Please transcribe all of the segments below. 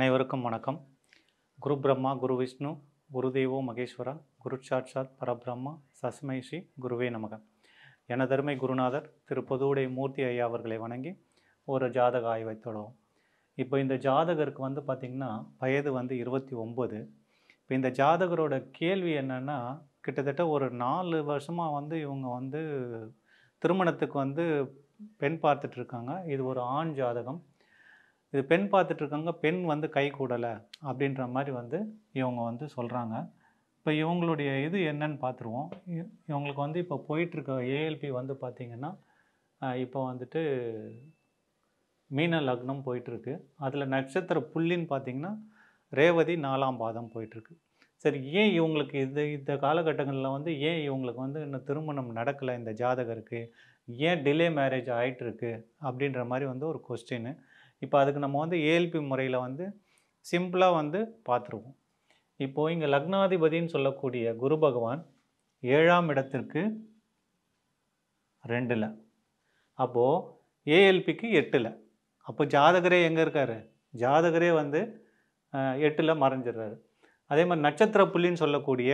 அனைவருக்கும் வணக்கம் குரு பிரம்மா குரு விஷ்ணு குரு தேவோ மகேஸ்வரா குரு சாட்சாத் பரபிரம்மா சசிமைஷி குருவே நமக எனதருமை குருநாதர் திரு பொதுவுடைய மூர்த்தி ஐயா அவர்களை வணங்கி ஒரு ஜாதக ஆய்வை தொடரும் இப்போ இந்த ஜாதகருக்கு வந்து பார்த்திங்கன்னா வயது வந்து இருபத்தி ஒம்பது இப்போ இந்த ஜாதகரோட கேள்வி என்னென்னா கிட்டத்தட்ட ஒரு நாலு வருஷமாக வந்து இவங்க வந்து திருமணத்துக்கு வந்து பெண் பார்த்துட்ருக்காங்க இது ஒரு ஆண் ஜாதகம் இது பெண் பார்த்துட்ருக்காங்க பெண் வந்து கை கூடலை அப்படின்ற மாதிரி வந்து இவங்க வந்து சொல்கிறாங்க இப்போ இவங்களுடைய இது என்னன்னு பார்த்துருவோம் இவங்களுக்கு வந்து இப்போ போயிட்டுருக்க ஏஎல்பி வந்து பார்த்திங்கன்னா இப்போ வந்துட்டு மீன லக்னம் போயிட்டுருக்கு அதில் நட்சத்திர புள்ளின்னு பார்த்திங்கன்னா ரேவதி நாலாம் பாதம் போயிட்டுருக்கு சரி ஏன் இவங்களுக்கு இது இந்த காலகட்டங்களில் வந்து ஏன் இவங்களுக்கு வந்து இன்னும் திருமணம் நடக்கலை இந்த ஜாதகருக்கு ஏன் டிலே மேரேஜ் ஆகிட்டுருக்கு அப்படின்ற மாதிரி வந்து ஒரு கொஸ்டின்னு இப்போ அதுக்கு நம்ம வந்து ஏஎல்பி முறையில் வந்து சிம்பிளாக வந்து பார்த்துருவோம் இப்போது இங்கே லக்னாதிபதின்னு சொல்லக்கூடிய குரு பகவான் ஏழாம் இடத்திற்கு ரெண்டில் அப்போது ஏஎல்பிக்கு எட்டில் அப்போ ஜாதகரே எங்கே இருக்கார் ஜாதகரே வந்து எட்டில் மறைஞ்சிடுறாரு அதே மாதிரி நட்சத்திர புள்ளின்னு சொல்லக்கூடிய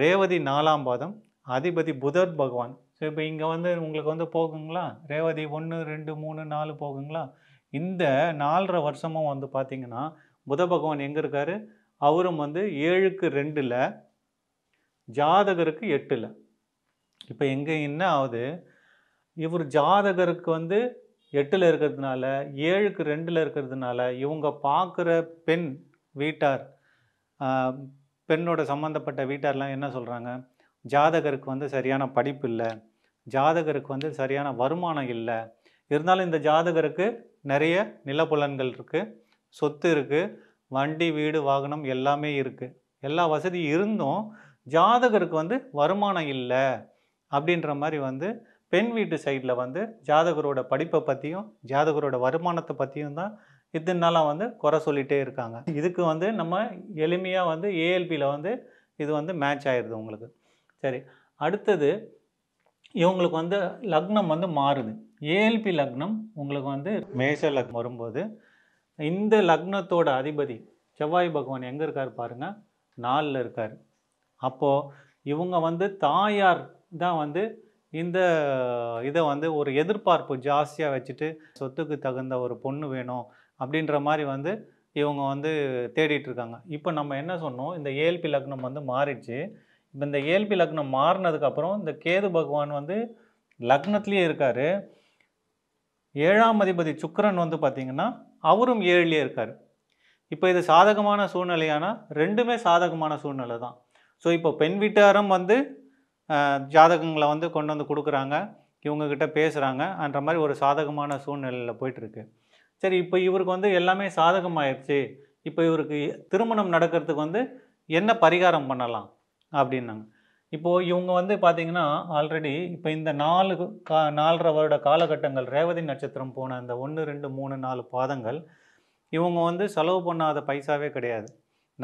ரேவதி நாலாம் பாதம் அதிபதி புதர் பகவான் ஸோ இப்போ இங்கே வந்து உங்களுக்கு வந்து போகுங்களா ரேவதி ஒன்று ரெண்டு மூணு நாலு போகுங்களா இந்த நாலரை வருஷமும் வந்து பார்த்திங்கன்னா புத பகவான் எங்கே இருக்கார் அவரும் வந்து ஏழுக்கு ரெண்டில் ஜாதகருக்கு எட்டில் இப்போ எங்கே என்ன ஆகுது இவர் ஜாதகருக்கு வந்து எட்டில் இருக்கிறதுனால ஏழுக்கு ரெண்டில் இருக்கிறதுனால இவங்க பார்க்குற பெண் வீட்டார் பெண்ணோட சம்மந்தப்பட்ட வீட்டார்லாம் என்ன சொல்கிறாங்க ஜாதகருக்கு வந்து சரியான படிப்பு இல்லை ஜாதகருக்கு வந்து சரியான வருமானம் இல்லை இருந்தாலும் இந்த ஜாதகருக்கு நிறைய நிலப்புலன்கள் இருக்குது சொத்து இருக்குது வண்டி வீடு வாகனம் எல்லாமே இருக்குது எல்லா வசதியும் இருந்தும் ஜாதகருக்கு வந்து வருமானம் இல்லை அப்படின்ற மாதிரி வந்து பெண் வீட்டு சைடில் வந்து ஜாதகரோட படிப்பை பற்றியும் ஜாதகரோட வருமானத்தை பற்றியும் தான் இதனாலாம் வந்து குறை சொல்லிகிட்டே இருக்காங்க இதுக்கு வந்து நம்ம எளிமையாக வந்து ஏஎல்பியில் வந்து இது வந்து மேட்ச் ஆயிடுது உங்களுக்கு சரி அடுத்தது இவங்களுக்கு வந்து லக்னம் வந்து மாறுது ஏஎல்பி லக்னம் உங்களுக்கு வந்து மேஷ லக்னம் வரும்போது இந்த லக்னத்தோட அதிபதி செவ்வாய் பகவான் எங்கே இருக்கார் பாருங்கள் நாலில் இருக்கார் அப்போது இவங்க வந்து தாயார் தான் வந்து இந்த இதை வந்து ஒரு எதிர்பார்ப்பு ஜாஸ்தியாக வச்சுட்டு சொத்துக்கு தகுந்த ஒரு பொண்ணு வேணும் அப்படின்ற மாதிரி வந்து இவங்க வந்து தேடிட்டு இருக்காங்க இப்போ நம்ம என்ன சொன்னோம் இந்த ஏல்பி லக்னம் வந்து மாறிடுச்சு இப்போ இந்த ஏல்பி லக்னம் மாறினதுக்கப்புறம் இந்த கேது பகவான் வந்து லக்னத்துலேயே இருக்கார் ஏழாம் அதிபதி சுக்கரன் வந்து பார்த்திங்கன்னா அவரும் ஏழிலே இருக்கார் இப்போ இது சாதகமான சூழ்நிலையானா ரெண்டுமே சாதகமான சூழ்நிலை தான் ஸோ இப்போ பெண் வீட்டாரும் வந்து ஜாதகங்களை வந்து கொண்டு வந்து கொடுக்குறாங்க இவங்கக்கிட்ட பேசுகிறாங்க அன்ற மாதிரி ஒரு சாதகமான சூழ்நிலையில் போயிட்டுருக்கு சரி இப்போ இவருக்கு வந்து எல்லாமே சாதகமாயிடுச்சு இப்போ இவருக்கு திருமணம் நடக்கிறதுக்கு வந்து என்ன பரிகாரம் பண்ணலாம் அப்படின்னாங்க இப்போது இவங்க வந்து பார்த்தீங்கன்னா ஆல்ரெடி இப்போ இந்த நாலு கா நாலரை வருட காலகட்டங்கள் ரேவதி நட்சத்திரம் போன அந்த ஒன்று ரெண்டு மூணு நாலு பாதங்கள் இவங்க வந்து செலவு பண்ணாத பைசாவே கிடையாது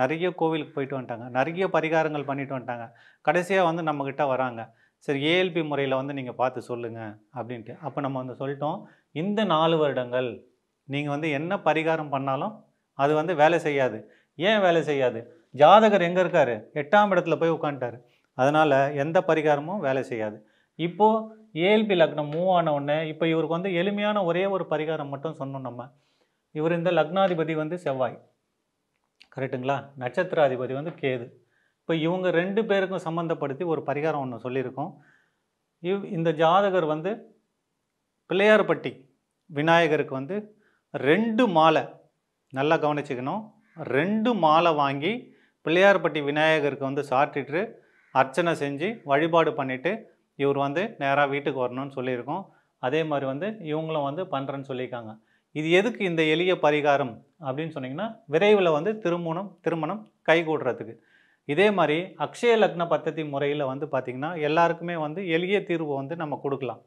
நிறைய கோவிலுக்கு போயிட்டு வந்துட்டாங்க நிறைய பரிகாரங்கள் பண்ணிட்டு வந்துட்டாங்க கடைசியாக வந்து நம்மக்கிட்ட வராங்க சரி ஏஎல்பி முறையில் வந்து நீங்கள் பார்த்து சொல்லுங்கள் அப்படின்ட்டு அப்போ நம்ம வந்து சொல்லிட்டோம் இந்த நாலு வருடங்கள் நீங்கள் வந்து என்ன பரிகாரம் பண்ணாலும் அது வந்து வேலை செய்யாது ஏன் வேலை செய்யாது ஜாதகர் எங்கே இருக்கார் எட்டாம் இடத்துல போய் உட்காந்துட்டார் அதனால் எந்த பரிகாரமும் வேலை செய்யாது இப்போது ஏஎல்பி லக்னம் மூவ் ஆன உடனே இப்போ இவருக்கு வந்து எளிமையான ஒரே ஒரு பரிகாரம் மட்டும் சொன்னோம் நம்ம இவர் இந்த லக்னாதிபதி வந்து செவ்வாய் கரெக்டுங்களா நட்சத்திராதிபதி வந்து கேது இப்போ இவங்க ரெண்டு பேருக்கும் சம்மந்தப்படுத்தி ஒரு பரிகாரம் ஒன்று சொல்லியிருக்கோம் இவ் இந்த ஜாதகர் வந்து பிள்ளையார்பட்டி விநாயகருக்கு வந்து ரெண்டு மாலை நல்லா கவனிச்சுக்கணும் ரெண்டு மாலை வாங்கி பிள்ளையார்பட்டி விநாயகருக்கு வந்து சாட்டிட்டு அர்ச்சனை செஞ்சு வழிபாடு பண்ணிவிட்டு இவர் வந்து நேராக வீட்டுக்கு வரணும்னு சொல்லியிருக்கோம் அதே மாதிரி வந்து இவங்களும் வந்து பண்ணுறேன்னு சொல்லியிருக்காங்க இது எதுக்கு இந்த எளிய பரிகாரம் அப்படின்னு சொன்னிங்கன்னா விரைவில் வந்து திருமணம் திருமணம் கைகூடுறதுக்கு இதே மாதிரி அக்ஷய லக்ன பத்தி முறையில் வந்து பார்த்திங்கன்னா எல்லாருக்குமே வந்து எளிய தீர்வு வந்து நம்ம கொடுக்கலாம்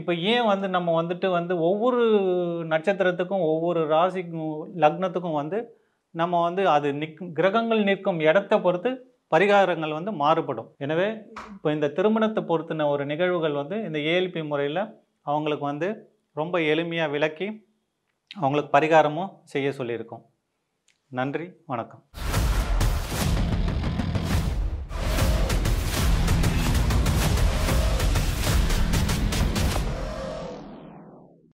இப்போ ஏன் வந்து நம்ம வந்துட்டு வந்து ஒவ்வொரு நட்சத்திரத்துக்கும் ஒவ்வொரு ராசிக்கும் லக்னத்துக்கும் வந்து நம்ம வந்து அது நிற்கும் கிரகங்கள் நிற்கும் இடத்த பொறுத்து பரிகாரங்கள் வந்து மாறுபடும் எனவே இப்போ இந்த திருமணத்தை பொறுத்தின ஒரு நிகழ்வுகள் வந்து இந்த ஏஎல்பி முறையில் அவங்களுக்கு வந்து ரொம்ப எளிமையாக விளக்கி அவங்களுக்கு பரிகாரமும் செய்ய சொல்லியிருக்கோம் நன்றி வணக்கம்